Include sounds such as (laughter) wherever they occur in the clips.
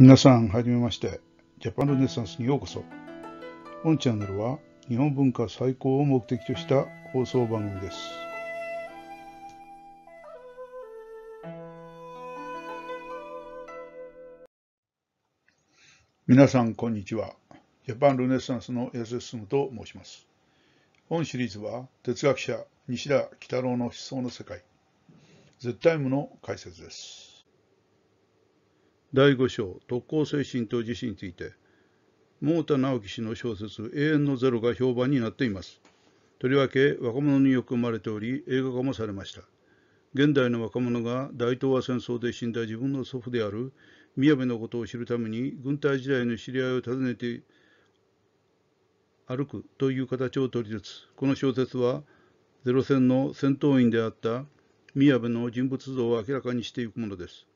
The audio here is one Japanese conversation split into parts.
皆さん、はじめまして。ジャパンルネサンスにようこそ。本チャンネルは日本文化最高を目的とした放送番組です。皆さん、こんにちは。ジャパンルネサンスの安進と申します。本シリーズは哲学者西田喜太郎の思想の世界、絶対無の解説です。第5章特攻精神と自死について桃田直樹氏の小説「永遠のゼロ」が評判になっていますとりわけ若者によく生まれており映画化もされました現代の若者が大東亜戦争で死んだ自分の祖父である宮部のことを知るために軍隊時代の知り合いを訪ねて歩くという形を取りつつこの小説はゼロ戦の戦闘員であった宮部の人物像を明らかにしていくものです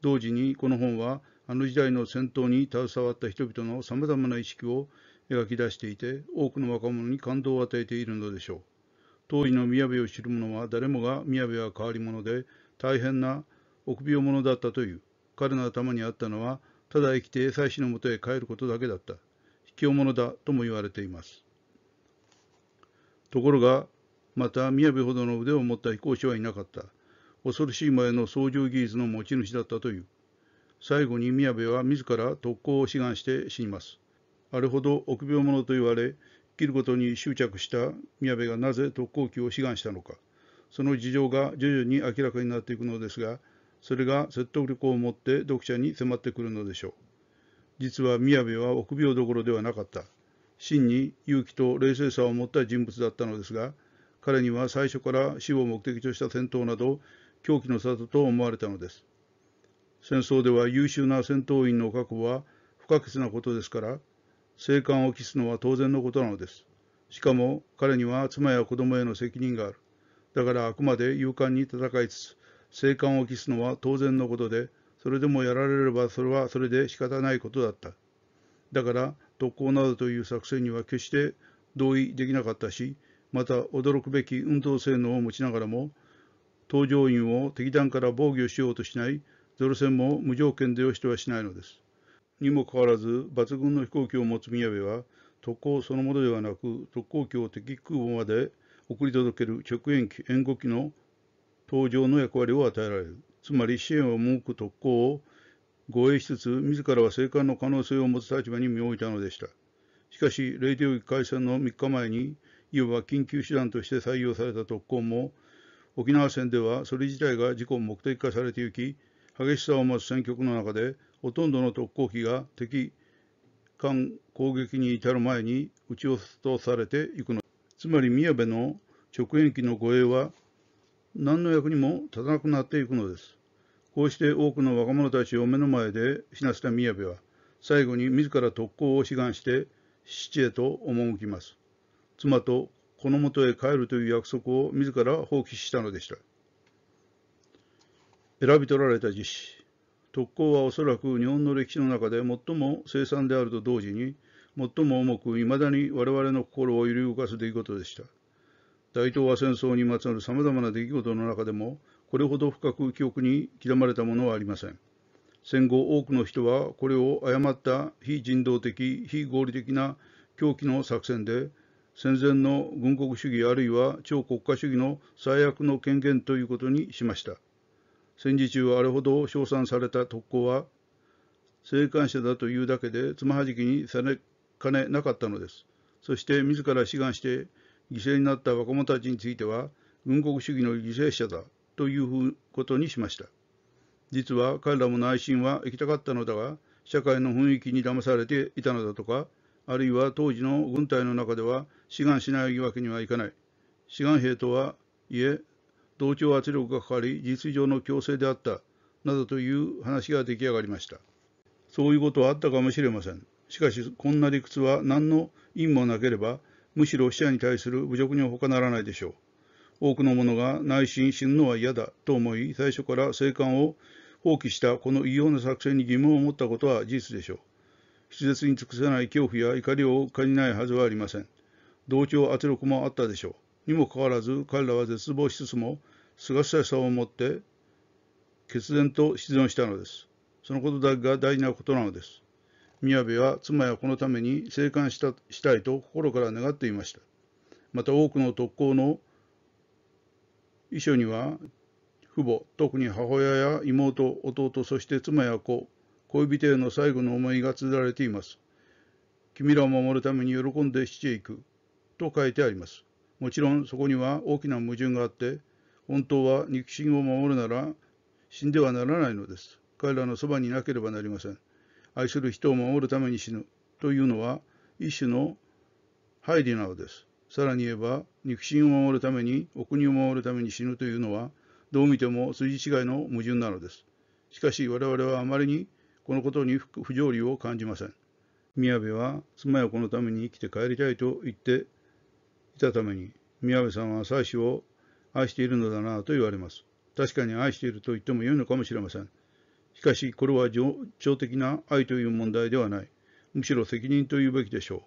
同時にこの本はあの時代の戦闘に携わった人々のさまざまな意識を描き出していて多くの若者に感動を与えているのでしょう当時の宮部を知る者は誰もが宮部は変わり者で大変な臆病者だったという彼の頭にあったのはただ生きて妻子のもとへ帰ることだけだった卑怯者だとも言われていますところがまた宮部ほどの腕を持った飛行士はいなかった恐ろしいまの創業技術の持ち主だったという。最後に宮部は自ら特攻を志願して死にます。あれほど臆病者と言われ、生きることに執着した宮部がなぜ特攻機を志願したのか、その事情が徐々に明らかになっていくのですが、それが説得力を持って読者に迫ってくるのでしょう。実は宮部は臆病どころではなかった。真に勇気と冷静さを持った人物だったのですが、彼には最初から死を目的とした戦闘など狂気の里と思われたのです。戦争では優秀な戦闘員の確保は不可欠なことですから、生還を期すのは当然のことなのです。しかも彼には妻や子供への責任がある。だからあくまで勇敢に戦いつつ、生還を期すのは当然のことで、それでもやられればそれはそれで仕方ないことだった。だから特攻などという作戦には決して同意できなかったし、また驚くべき運動性能を持ちながらも、搭乗員を敵団から防御しようとしないゼロ戦も無条件で押してはしないのです。にもかかわらず、抜群の飛行機を持つ宮部は、特攻そのものではなく、特攻機を敵空母まで送り届ける直縁機、援護機の搭乗の役割を与えられる。つまり支援を設く特攻を護衛しつつ、自らは生還の可能性を持つ立場に身を置いたのでした。しかし、レイディオ解散の3日前に、いわば緊急手段として採用された特攻も、沖縄戦ではそれ自体が自己目的化されていき、激しさを増す戦局の中で、ほとんどの特攻機が敵艦攻撃に至る前に撃ち落とされていくのつまり宮部の直撃の護衛は何の役にも立たなくなっていくのです。こうして多くの若者たちを目の前で死なせた宮部は、最後に自ら特攻を志願して、父へと赴きます。妻とこの元へ帰るという約束を自ら放棄したのでした。選び取られた実施。特攻はおそらく日本の歴史の中で最も生産であると同時に、最も重く未だに我々の心を揺り動かす出来事でした。大東亜戦争にまつわる様々な出来事の中でも、これほど深く記憶に刻まれたものはありません。戦後多くの人はこれを誤った非人道的、非合理的な狂気の作戦で戦前の軍国主義あるいは超国家主義の最悪の権限ということにしました。戦時中あれほど称賛された特攻は、生還者だというだけでつまはじきにされかねなかったのです。そして自ら志願して犠牲になった若者たちについては、軍国主義の犠牲者だということにしました。実は彼らも内心は行きたかったのだが、社会の雰囲気に騙されていたのだとか、あるいは当時の軍隊の中では志願しないわけにはいかない。志願兵とは、いえ、同調圧力がかかり、事実上の強制であった、などという話が出来上がりました。そういうことはあったかもしれません。しかし、こんな理屈は何の意味もなければ、むしろ死者に対する侮辱にほかならないでしょう。多くの者が内心死ぬのは嫌だと思い、最初から生還を放棄したこの異様な作戦に疑問を持ったことは事実でしょう。筆舌に尽くせない恐怖や怒りを感じないはずはありません。同調圧力もあったでしょう。にもかかわらず、彼らは絶望しつつも、清々しさを持って、決然と出存したのです。そのことだけが大事なことなのです。宮部は妻やこのために生還したしたいと心から願っていました。また多くの特攻の遺書には、父母、特に母親や妹、弟、そして妻や子、恋人への最後の思いが綴られています。君らを守るために喜んで死へ行く。と書いてあります。もちろんそこには大きな矛盾があって、本当は肉親を守るなら死んではならないのです。彼らのそばにいなければなりません。愛する人を守るために死ぬというのは一種の配慮なのです。さらに言えば、肉親を守るために、お国を守るために死ぬというのは、どう見ても筋違いの矛盾なのです。しかし我々はあまりにこのことに不条理を感じません。宮部は妻や子のために生きて帰りたいと言っていたために、宮部さんは妻子を愛しているのだなと言われます。確かに愛していると言っても良いのかもしれません。しかし、これは情的な愛という問題ではない。むしろ責任と言うべきでしょう。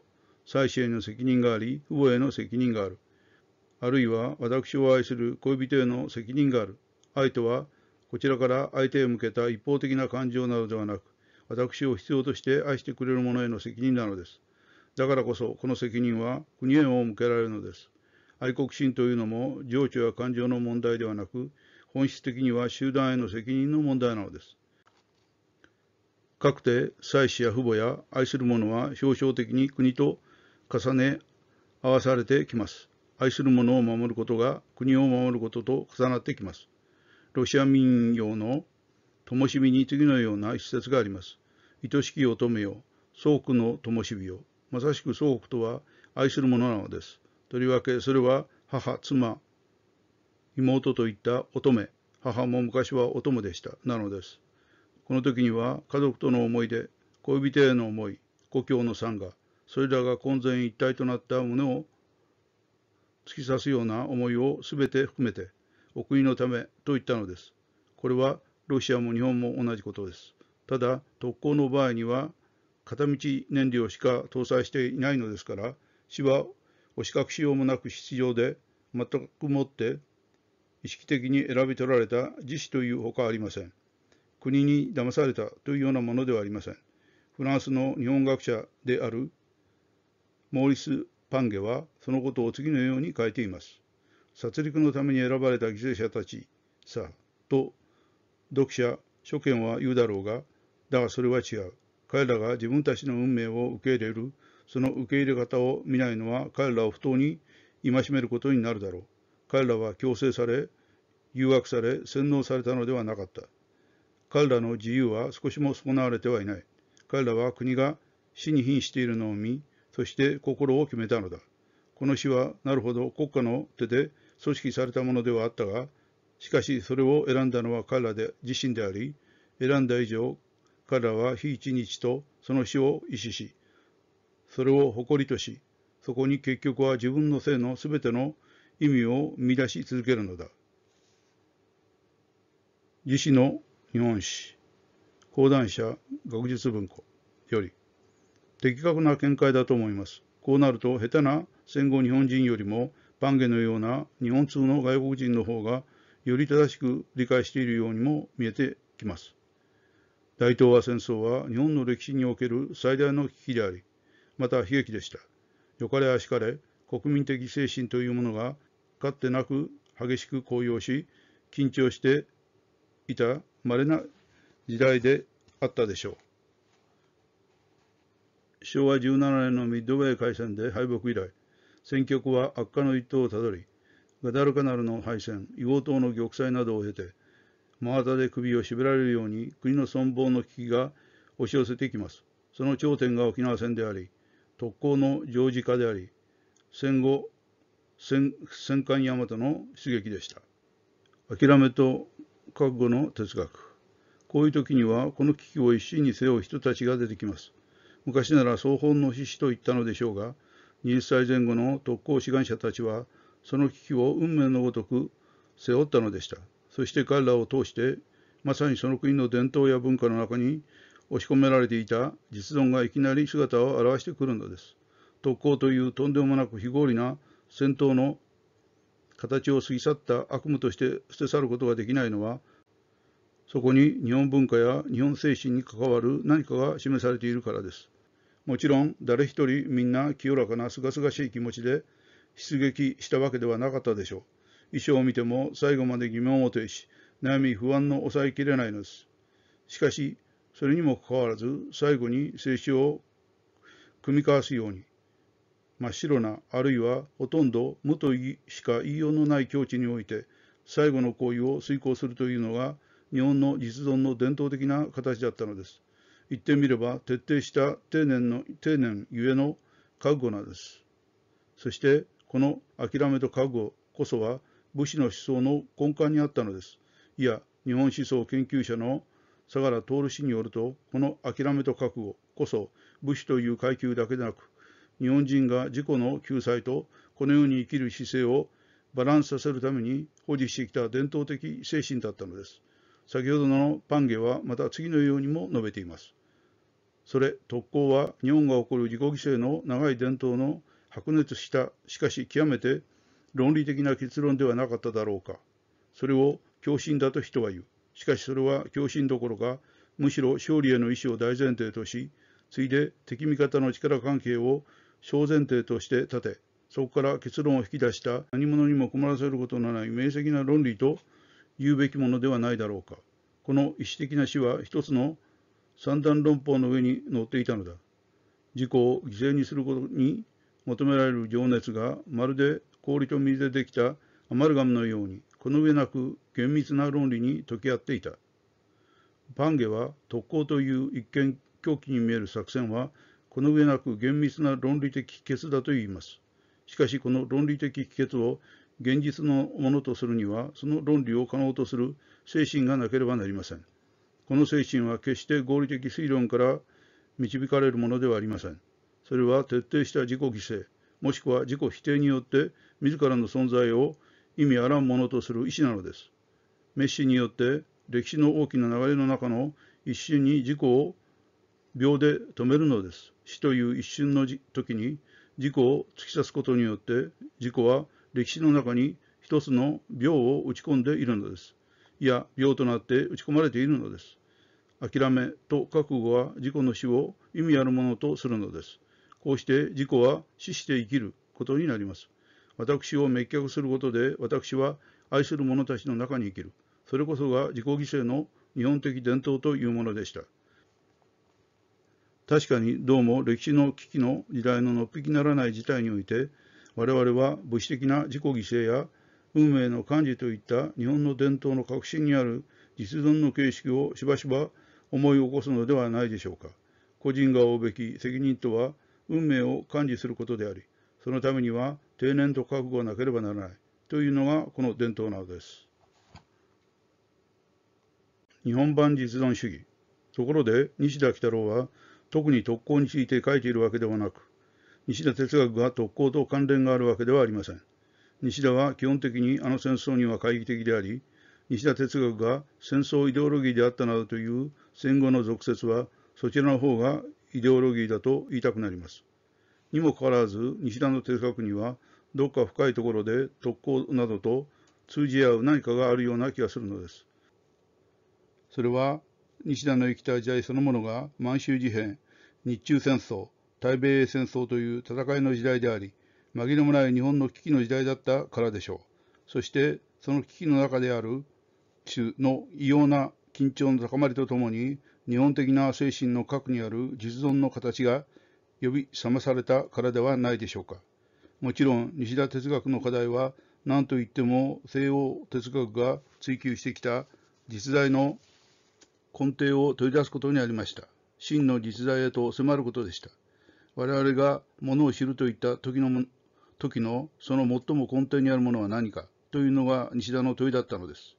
妻子への責任があり、父母への責任がある。あるいは、私を愛する恋人への責任がある。愛とは、こちらから相手へ向けた一方的な感情などではなく、私を必要として愛してくれる者への責任なのです。だからこそ、この責任は国へも向けられるのです。愛国心というのも、情緒や感情の問題ではなく、本質的には集団への責任の問題なのです。かくて、妻子や父母や愛する者は表彰的に国と重ね合わされてきます。愛する者を守ることが国を守ることと重なってきます。ロシア民謡の灯火に次のような一節があります。愛しき乙女よ、宗苦の灯火よ。まさしく祖国とは愛するものなのです。とりわけそれは母、妻、妹といった乙女、母も昔は乙女でした、なのです。この時には家族との思い出、恋人への思い、故郷の参が、それらが混然一体となった胸を突き刺すような思いを全て含めて、お国のためと言ったのです。これはロシアも日本も同じことです。ただ、特攻の場合には、片道燃料しか搭載していないのですから、死はお資格しようもなく必要で、全くもって意識的に選び取られた自死というほかありません。国に騙されたというようなものではありません。フランスの日本学者であるモーリス・パンゲはそのことを次のように書いています。殺戮のために選ばれた犠牲者たちさと読者諸見は言うだろうがだがそれは違う。彼らが自分たちの運命を受け入れる、その受け入れ方を見ないのは彼らを不当に戒めることになるだろう。彼らは強制され、誘惑され、洗脳されたのではなかった。彼らの自由は少しも損なわれてはいない。彼らは国が死に瀕しているのを見、そして心を決めたのだ。この死は、なるほど国家の手で組織されたものではあったが、しかしそれを選んだのは彼らで自身であり、選んだ以上彼らは非一日とその死を意志し、それを誇りとし、そこに結局は自分の性のすべての意味を見出し続けるのだ。自死の日本史、講談社学術文庫より、的確な見解だと思います。こうなると、下手な戦後日本人よりも、パンゲのような日本通の外国人の方が、より正しく理解しているようにも見えてきます。大東亜戦争は日本の歴史における最大の危機であり、また悲劇でした。よかれあしかれ、国民的精神というものが、かってなく激しく高揚し、緊張していた稀な時代であったでしょう。昭和17年のミッドウェー海戦で敗北以来、戦局は悪化の一途をたどり、ガダルカナルの敗戦、硫黄島の玉砕などを経て、真綿で首を絞められるように国の存亡の危機が押し寄せてきます。その頂点が沖縄戦であり、特攻の常時化であり、戦後、戦戦艦大和の出撃でした。諦めと覚悟の哲学。こういう時には、この危機を一身に背負う人たちが出てきます。昔なら双方の獅子と言ったのでしょうが、20歳前後の特攻志願者たちは、その危機を運命のごとく背負ったのでした。そして彼らを通して、まさにその国の伝統や文化の中に押し込められていた実存がいきなり姿を現してくるのです。特攻というとんでもなく非合理な戦闘の形を過ぎ去った悪夢として捨て去ることができないのは、そこに日本文化や日本精神に関わる何かが示されているからです。もちろん、誰一人みんな清らかな清々しい気持ちで出撃したわけではなかったでしょう。衣装を見ても最後まで疑問を呈し、悩み不安の抑えきれないのです。しかし、それにもかかわらず、最後に静止を組み交わすように、真っ白な、あるいはほとんど無としか言いようのない境地において、最後の行為を遂行するというのが、日本の実存の伝統的な形だったのです。言ってみれば、徹底した丁寧の丁寧ゆえの覚悟なんです。そして、この諦めと覚悟こそは、武士の思想の根幹にあったのです。いや、日本思想研究者の相良徹氏によると、この諦めと覚悟こそ武士という階級だけでなく、日本人が自己の救済とこの世に生きる姿勢をバランスさせるために保持してきた伝統的精神だったのです。先ほどのパンゲはまた次のようにも述べています。それ、特攻は日本が誇る自己犠牲の長い伝統の白熱した、しかし極めて論理的な結論ではなかっただろうか。それを共振だと人は言う。しかしそれは共振どころか、むしろ勝利への意思を大前提とし、ついで敵味方の力関係を小前提として立て、そこから結論を引き出した何者にも困らせることのない明晰な論理と言うべきものではないだろうか。この意思的な死は一つの三段論法の上に乗っていたのだ。自己を犠牲にすることに求められる情熱がまるで氷と水でできたアマルガムのように、この上なく厳密な論理に溶け合っていた。パンゲは特攻という一見狂気に見える作戦は、この上なく厳密な論理的帰結だと言います。しかし、この論理的帰結を現実のものとするには、その論理を可能とする精神がなければなりません。この精神は決して合理的推論から導かれるものではありません。それは徹底した自己犠牲、もしくは自己否定によって自らの存在を意味あらんものとする意志なのです。滅ッによって歴史の大きな流れの中の一瞬に自己を秒で止めるのです。死という一瞬の時に自己を突き刺すことによって自己は歴史の中に一つの秒を打ち込んでいるのです。いや、秒となって打ち込まれているのです。諦めと覚悟は自己の死を意味あるものとするのです。こうして自己は死して生きることになります。私を滅却することで私は愛する者たちの中に生きる。それこそが自己犠牲の日本的伝統というものでした。確かにどうも歴史の危機の時代ののっぴきならない事態において我々は物質的な自己犠牲や運命の管理といった日本の伝統の核心にある実存の形式をしばしば思い起こすのではないでしょうか。個人が負うべき責任とは運命を管理することであり、そのためには定年と覚悟がなければならないというのがこの伝統なのです。日本版実存主義。ところで、西田喜太郎は特に特攻について書いているわけではなく、西田哲学が特攻と関連があるわけではありません。西田は基本的にあの戦争には懐疑的であり、西田哲学が戦争イデオロギーであったなどという戦後の俗説は、そちらの方がイデオロギーだと言いたくなります。にもかかわらず、西田の哲学には、どっか深いところで特攻などと通じ合う何かがあるような気がするのです。それは、西田の生きた時代そのものが満州事変、日中戦争、対米戦争という戦いの時代であり、紛れもない日本の危機の時代だったからでしょう。そして、その危機の中である中の異様な緊張の高まりとともに、日本的な精神の核にある実存の形が呼び覚まされたからではないでしょうか。もちろん西田哲学の課題は何といっても西欧哲学が追求してきた実在の根底を取り出すことにありました。真の実在へと迫ることでした。我々が物を知るといった時の時のその最も根底にあるものは何かというのが西田の問いだったのです。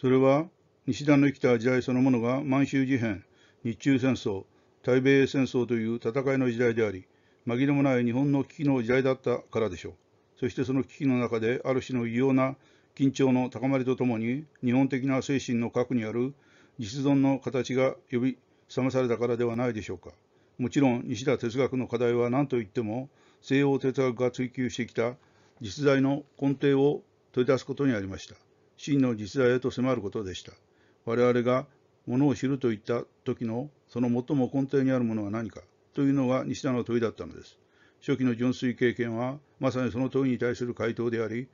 それは西田の生きた時代そのものが満州事変、日中戦争、対米戦争という戦いの時代であり、紛れもない日本の危機の時代だったからでしょう。そしてその危機の中である種の異様な緊張の高まりとともに、日本的な精神の核にある実存の形が呼び覚まされたからではないでしょうか。もちろん西田哲学の課題は何といっても西洋哲学が追求してきた実在の根底を取り出すことにありました。真の実在へと迫ることでした。我々が物を知るといった時のその最も根底にあるものは何かというのが西田の問いだったのです。初期の純粋経験はまさにその問いに対する回答であり、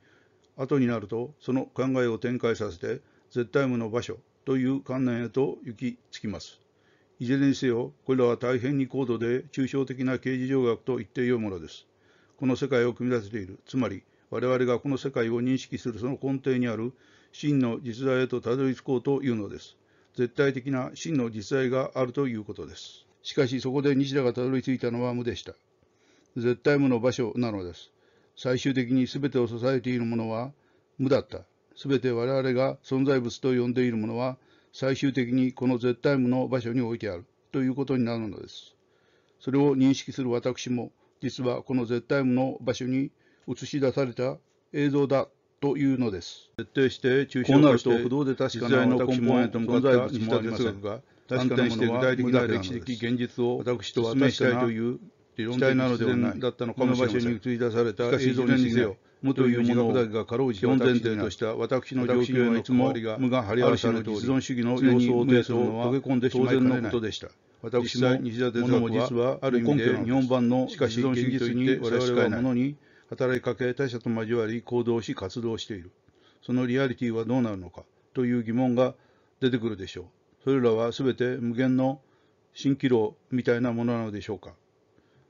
後になるとその考えを展開させて絶対無の場所という観念へと行き着きます。いずれにせよ、これらは大変に高度で抽象的な形而上学と言ってよいものです。この世界を組み立てている、つまり我々がこの世界を認識するその根底にある真の実在へとたどり着こうというのです。絶対的な真の実在があるということです。しかしそこで西田がたどり着いたのは無でした。絶対無の場所なのです。最終的に全てを支えているものは無だった。全て我々が存在物と呼んでいるものは最終的にこの絶対無の場所に置いてあるということになるのです。それを認識する私も実はこの絶対無の場所に映し出された映像だというのです。徹底して中小化と不動で確かな私も存在物にした哲学が反転して具体的な歴史的現実を私と私したいという理論的なのでだったのかもしれません。映り出された映像にせよ。無というものを四前提とした私の状況はいつも無が張り合わされて実存主義の様相を呈するのは当然のことでした。私も西田哲学はある意味で日本版のしかし現実に我々はものに働きかけ他者と交わり行動し活動している。そのリアリティはどうなるのかという疑問が出てくるでしょう。それらは全て無限の蜃気楼みたいなものなのでしょうか。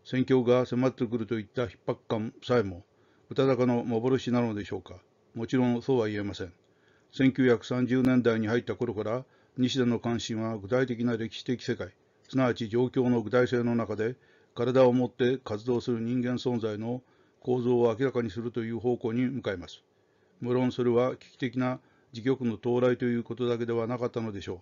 戦況が迫ってくるといった逼迫感さえも、うたたかの幻なのでしょうか。もちろんそうは言えません。1930年代に入った頃から、西田の関心は具体的な歴史的世界、すなわち状況の具体性の中で、体を持って活動する人間存在の構造を明らかにするという方向に向かいます。無論それは危機的な自局の到来ということだけではなかったのでしょう。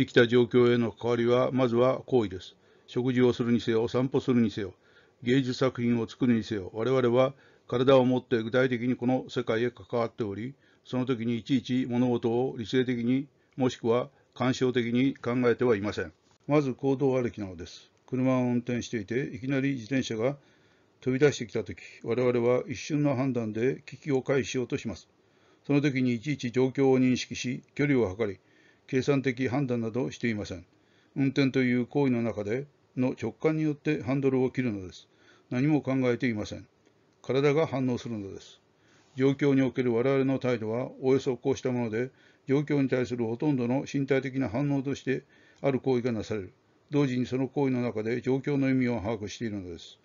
生きた状況への関わりは、まずは行為です。食事をするにせよ、散歩するにせよ、芸術作品を作るにせよ、我々は体を持って具体的にこの世界へ関わっており、その時にいちいち物事を理性的に、もしくは感傷的に考えてはいません。まず行動歩きなのです。車を運転していて、いきなり自転車が飛び出してきたとき、我々は一瞬の判断で危機を回避しようとします。その時にいちいち状況を認識し、距離を測り、計算的判断などしていません。運転という行為の中での直感によってハンドルを切るのです。何も考えていません。体が反応するのです。状況における我々の態度はおよそこうしたもので、状況に対するほとんどの身体的な反応としてある行為がなされる。同時にその行為の中で状況の意味を把握しているのです。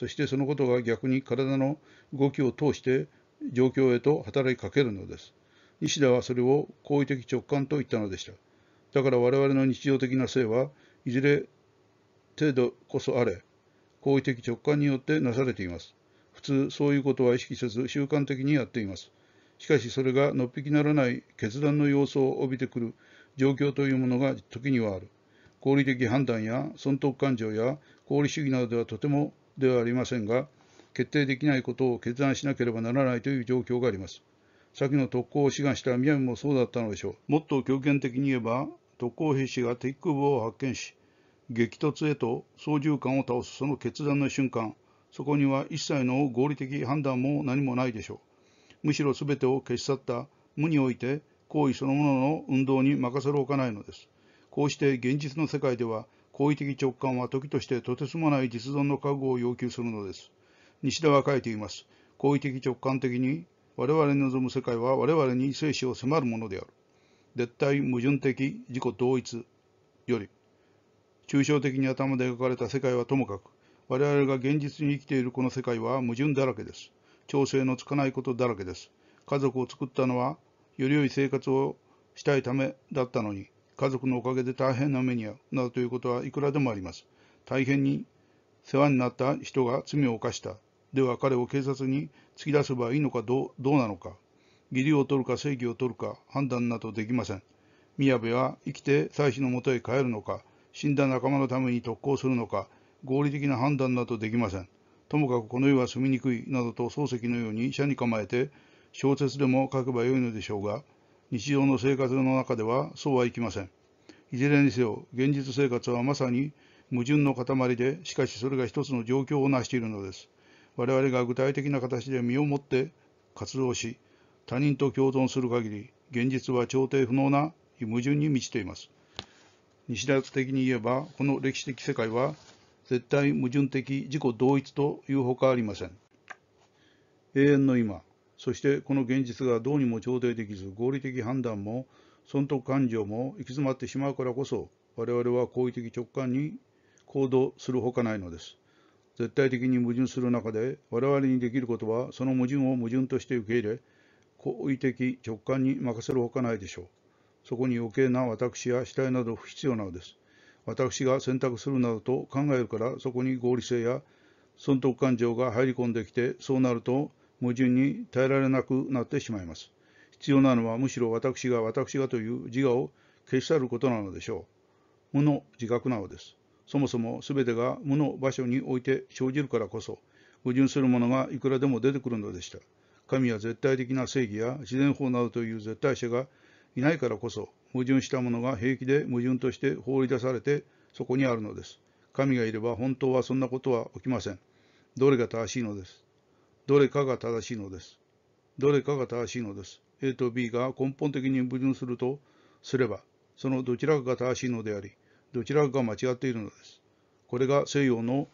そしてそのことが逆に体の動きを通して状況へと働きかけるのです。西田はそれを好意的直感と言ったのでした。だから我々の日常的な性はいずれ程度こそあれ、好意的直感によってなされています。普通、そういうことは意識せず習慣的にやっています。しかしそれがのっぴきならない決断の様子を帯びてくる状況というものが時にはある。合理的判断や損得感情や合理主義などではとてもではありませんが、決定できないことを決断しなければならないという状況があります。先の特攻を志願した宮城もそうだったのでしょう。もっと強権的に言えば、特攻兵士が敵空母を発見し、激突へと操縦艦を倒すその決断の瞬間、そこには一切の合理的判断も何もないでしょう。むしろ全てを消し去った無において行為そのものの運動に任せるおかないのです。こうして現実の世界では好意的直感は時としてとてつもない実存の覚悟を要求するのです。西田は書いています。好意的直感的に我々に望む世界は我々に生死を迫るものである。絶対矛盾的自己同一より、抽象的に頭で描かれた世界はともかく、我々が現実に生きているこの世界は矛盾だらけです。調整のつかないことだらけです。家族を作ったのは、より良い生活をしたいためだったのに、家族のおかげで大変な目に遭う、などということはいくらでもあります。大変に世話になった人が罪を犯した。では彼を警察に突き出せばいいのかどうどうなのか。義理を取るか正義を取るか判断などできません。宮部は生きて妻子のもとへ帰るのか、死んだ仲間のために特攻するのか、合理的な判断などできません。ともかくこの世は住みにくいなどと漱石のように社に構えて小説でも書けばよいのでしょうが、日常の生活の中ではそうはいきません。いずれにせよ、現実生活はまさに矛盾の塊で、しかしそれが一つの状況を成しているのです。我々が具体的な形で身をもって活動し、他人と共存する限り、現実は調停不能な矛盾に満ちています。西田的に言えば、この歴史的世界は、絶対矛盾的自己同一というほかありません。永遠の今、そしてこの現実がどうにも調停できず合理的判断も損得感情も行き詰まってしまうからこそ我々は好意的直感に行動するほかないのです。絶対的に矛盾する中で我々にできることはその矛盾を矛盾として受け入れ好意的直感に任せるほかないでしょう。そこに余計な私や死体など不必要なのです。私が選択するなどと考えるからそこに合理性や損得感情が入り込んできてそうなると矛盾に耐えられなくなってしまいます。必要なのはむしろ私が私がという自我を消し去ることなのでしょう。無の自覚なのです。そもそも全てが無の場所において生じるからこそ、矛盾するものがいくらでも出てくるのでした。神は絶対的な正義や自然法などという絶対者がいないからこそ、矛盾したものが平気で矛盾として放り出されてそこにあるのです。神がいれば本当はそんなことは起きません。どれが正しいのですどれかが正しいのです。どれかが正しいのです。A と B が根本的に矛盾するとすれば、そのどちらかが正しいのであり、どちらかが間違っているのです。これが西洋の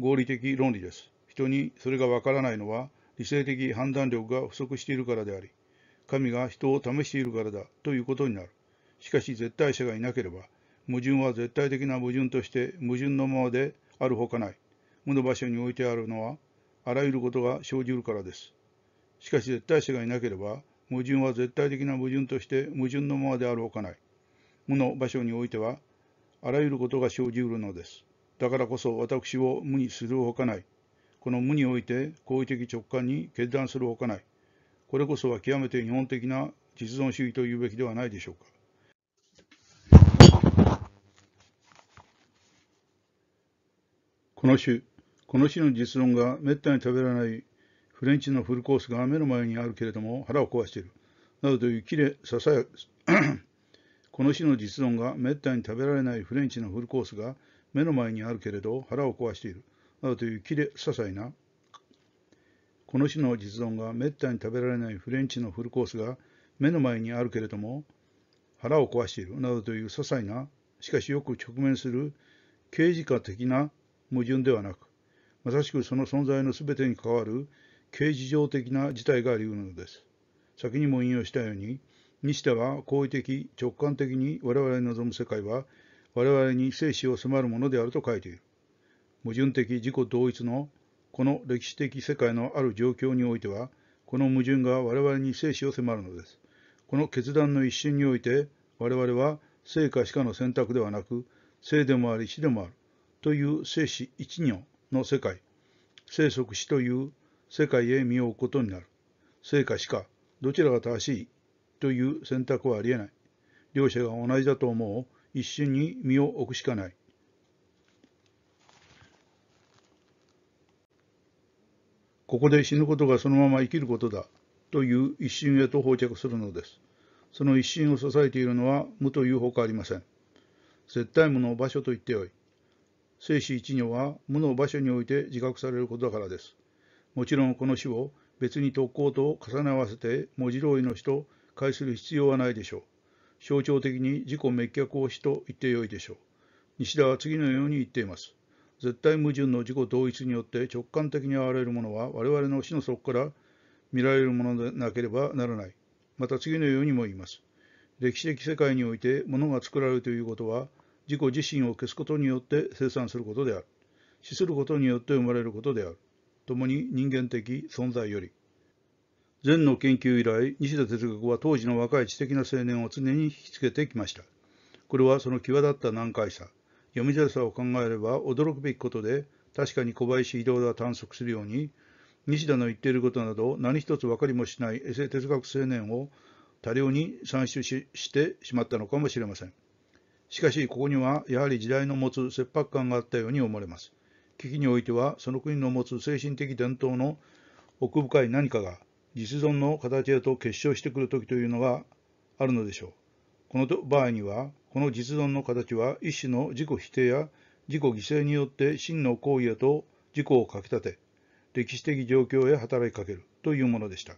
合理的論理です。人にそれがわからないのは、理性的判断力が不足しているからであり、神が人を試しているからだということになる。しかし絶対者がいなければ、矛盾は絶対的な矛盾として矛盾のままであるほかない。無の場所に置いてあるのはあらゆることが生じるからです。しかし絶対者がいなければ、矛盾は絶対的な矛盾として矛盾のままであるおかない。無の場所においては、あらゆることが生じうるのです。だからこそ私を無にするほかない。この無において行為的直感に決断するほかない。これこそは極めて日本的な実存主義というべきではないでしょうか。この種この種の実論が滅多に食べられないフレンチのフルコースが目の前にあるけれども腹を壊している。などというきれささや (coughs) この種の実論が滅多に食べられないフレンチのフルコースが目の前にあるけれど腹を壊している。などというきれ些細なこの種の実存が滅多に食べられないフレンチのフルコースが目の前にあるけれども腹を壊しているなどという些細なしかしよく直面する刑事化的な矛盾ではなくまさしくその存在の全てに関わる形事上的な事態があり得るのです。先にも引用したように、にしては好意的、直感的に我々に望む世界は、我々に生死を迫るものであると書いている。矛盾的自己同一のこの歴史的世界のある状況においては、この矛盾が我々に生死を迫るのです。この決断の一瞬において、我々は生か死かの選択ではなく、生でもあり死でもある、という生死一如の世界、生息死という世界へ身を置くことになる。生か死か、どちらが正しいという選択はありえない。両者が同じだと思う一瞬に身を置くしかない。ここで死ぬことがそのまま生きることだという一瞬へと放着するのです。その一瞬を支えているのは無というほかありません。絶対無の場所と言ってよい。生死一如は無の場所において自覚されることだからです。もちろんこの死を別に特攻と重ね合わせて文字通りの死と解する必要はないでしょう。象徴的に自己滅却を死と言ってよいでしょう。西田は次のように言っています。絶対矛盾の自己同一によって直感的に現れるものは我々の死の底から見られるものでなければならない。また次のようにも言います。歴史的世界において物が作られるということは自己自身を消すことによって生産することである。死することによって生まれることである。共に人間的存在より。禅の研究以来、西田哲学は当時の若い知的な青年を常に引きつけてきました。これはその際立った難解さ、読みづらさを考えれば驚くべきことで、確かに小林移動が探索するように、西田の言っていることなど何一つ分かりもしないエセ哲学青年を多量に算出してしまったのかもしれません。しかし、ここにはやはり時代の持つ切迫感があったように思われます。危機においては、その国の持つ精神的伝統の奥深い何かが実存の形へと結晶してくる時というのがあるのでしょう。この場合には、この実存の形は一種の自己否定や自己犠牲によって真の行為へと自己をかきたて、歴史的状況へ働きかけるというものでした。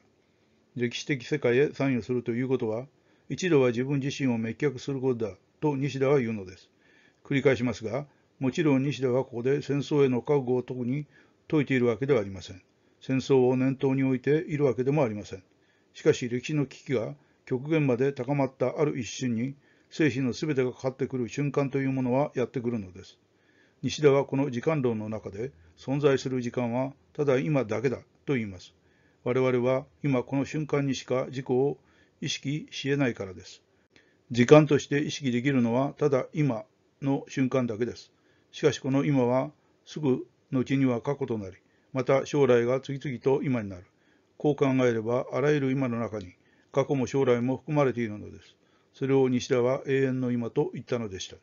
歴史的世界へ参与するということは、一度は自分自身を滅却することだと西田は言うのです。繰り返しますが、もちろん西田はここで戦争への覚悟を特に説いているわけではありません。戦争を念頭に置いているわけでもありません。しかし歴史の危機が極限まで高まったある一瞬に、精神の全てがかかってくる瞬間というものはやってくるのです。西田はこの時間論の中で、存在する時間はただ今だけだと言います。我々は今この瞬間にしか自己を意識し得ないからです。時間として意識できるのはただ今の瞬間だけです。しかしこの今はすぐ後には過去となり、また将来が次々と今になる。こう考えればあらゆる今の中に過去も将来も含まれているのです。それを西田は永遠の今と言ったのでした。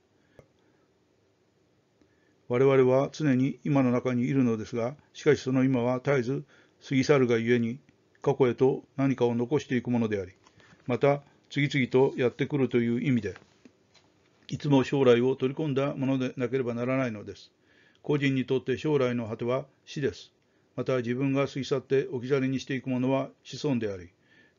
我々は常に今の中にいるのですが、しかしその今は絶えず過ぎ去るがゆえに過去へと何かを残していくものであり、また次々とやってくるという意味で、いつも将来を取り込んだものでなければならないのです。個人にとって将来の果ては死です。また自分が過ぎ去って置き去りにしていくものは子孫であり、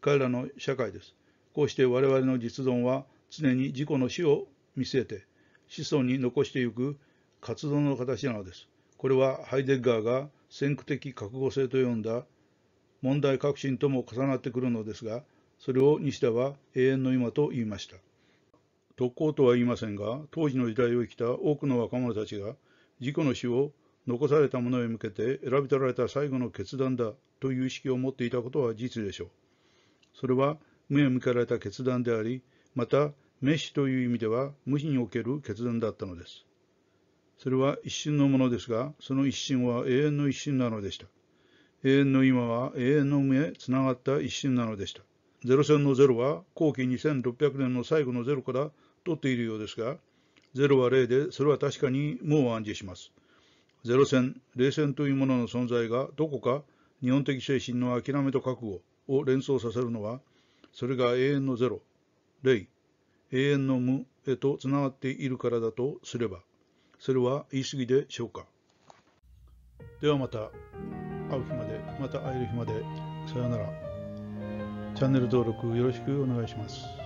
彼らの社会です。こうして我々の実存は常に自己の死を見据えて、子孫に残していく活動の形なのです。これはハイデッガーが先駆的覚悟性と呼んだ問題革新とも重なってくるのですが、それを西田は永遠の今と言いました。特攻とは言いませんが、当時の時代を生きた多くの若者たちが、事故の死を残された者へ向けて選び取られた最後の決断だという意識を持っていたことは事実でしょう。それは無へ向けられた決断であり、また、メシという意味では無死における決断だったのです。それは一瞬のものですが、その一瞬は永遠の一瞬なのでした。永遠の今は永遠の無へつながった一瞬なのでした。ゼロ戦のゼロは後期2600年の最後のゼロから取っているようですが、ゼロは例で、それは確かにもう暗示します。ゼロ戦、冷戦というものの存在がどこか日本的精神の諦めと覚悟を連想させるのは、それが永遠のゼロ、霊、永遠の無へとつながっているからだとすれば、それは言い過ぎでしょうか。ではまた、会う日まで、また会える日まで、さようなら。チャンネル登録よろしくお願いします。